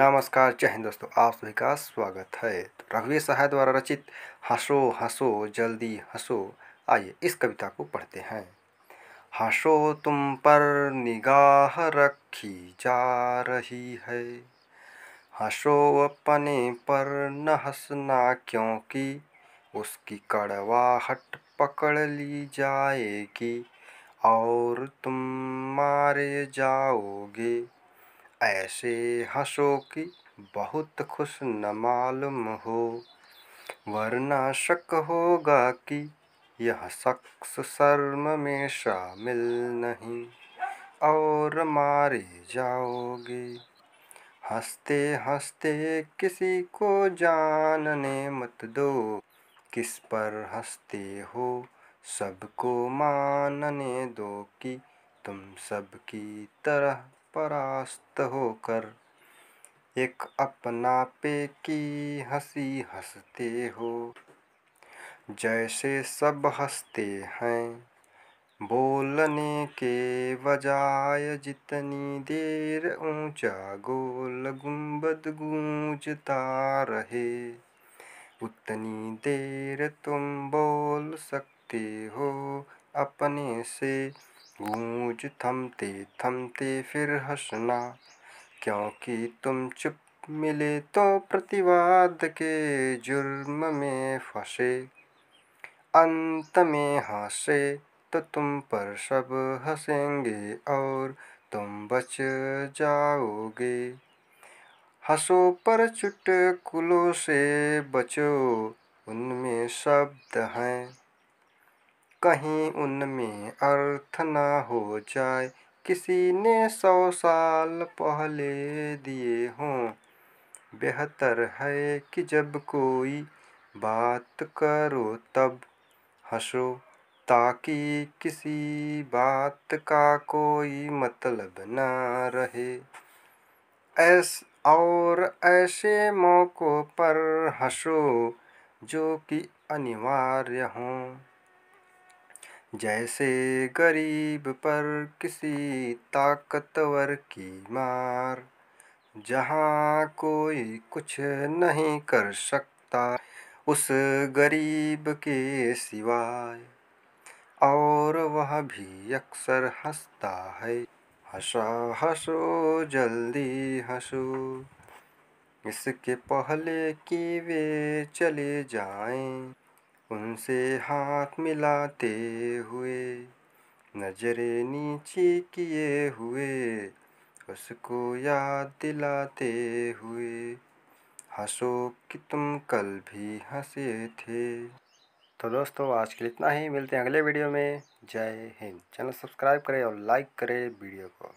नमस्कार जय हिंद दोस्तों आप सभी का स्वागत है तो रघुवीर सहाय द्वारा रचित हंसो हंसो जल्दी हंसो आइए इस कविता को पढ़ते हैं हंसो तुम पर निगाह रखी जा रही है हंसो अपने पर न हंसना क्योंकि उसकी कड़वाहट पकड़ ली जाएगी और तुम मारे जाओगे ऐसे हँसो कि बहुत खुश न मालूम हो वरना शक होगा कि यह शख्स शर्म में शामिल नहीं और मारे जाओगे हंसते हंसते किसी को जानने मत दो किस पर हंसते हो सबको मानने दो कि तुम सबकी तरह परास्त होकर एक पे की हंसी हंसते हो जैसे सब हंसते हैं बोलने के बजाय जितनी देर ऊंचा गोल गुंबद गूंजता रहे उतनी देर तुम बोल सकते हो अपने से गूंज थमते थमते फिर हंसना क्योंकि तुम चुप मिले तो प्रतिवाद के जुर्म में फंसे अंत में हंसे तो तुम पर सब हंसेंगे और तुम बच जाओगे हंसो पर चुटकुलों से बचो उनमें शब्द हैं कहीं उनमें अर्थ न हो जाए किसी ने सौ साल पहले दिए हों बेहतर है कि जब कोई बात करो तब हंसो ताकि किसी बात का कोई मतलब न रहे ऐस और ऐसे मौक़ों पर हंसो जो कि अनिवार्य हों जैसे गरीब पर किसी ताकतवर की मार जहाँ कोई कुछ नहीं कर सकता उस गरीब के सिवाय और वह भी अक्सर हंसता है हंसा हंसो जल्दी हंसो इसके पहले कि वे चले जाएं उनसे हाथ मिलाते हुए नज़रें नीचे किए हुए उसको याद दिलाते हुए हंसो कि तुम कल भी हंसे थे तो दोस्तों आज के लिए इतना ही मिलते हैं अगले वीडियो में जय हिंद चैनल सब्सक्राइब करें और लाइक करें वीडियो को